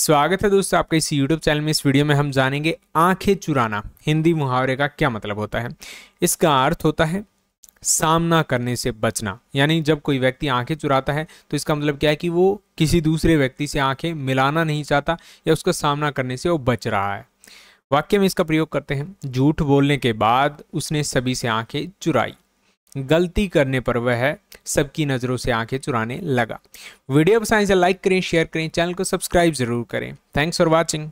स्वागत है दोस्तों आपका इस YouTube चैनल में इस वीडियो में हम जानेंगे आंखें चुराना हिंदी मुहावरे का क्या मतलब होता है इसका अर्थ होता है सामना करने से बचना यानी जब कोई व्यक्ति आंखें चुराता है तो इसका मतलब क्या है कि वो किसी दूसरे व्यक्ति से आंखें मिलाना नहीं चाहता या उसका सामना करने से वो बच रहा है वाक्य में इसका प्रयोग करते हैं झूठ बोलने के बाद उसने सभी से आंखें चुराई गलती करने पर वह सबकी नज़रों से आंखें चुराने लगा वीडियो पसंद से तो लाइक करें शेयर करें चैनल को सब्सक्राइब जरूर करें थैंक्स फॉर वॉचिंग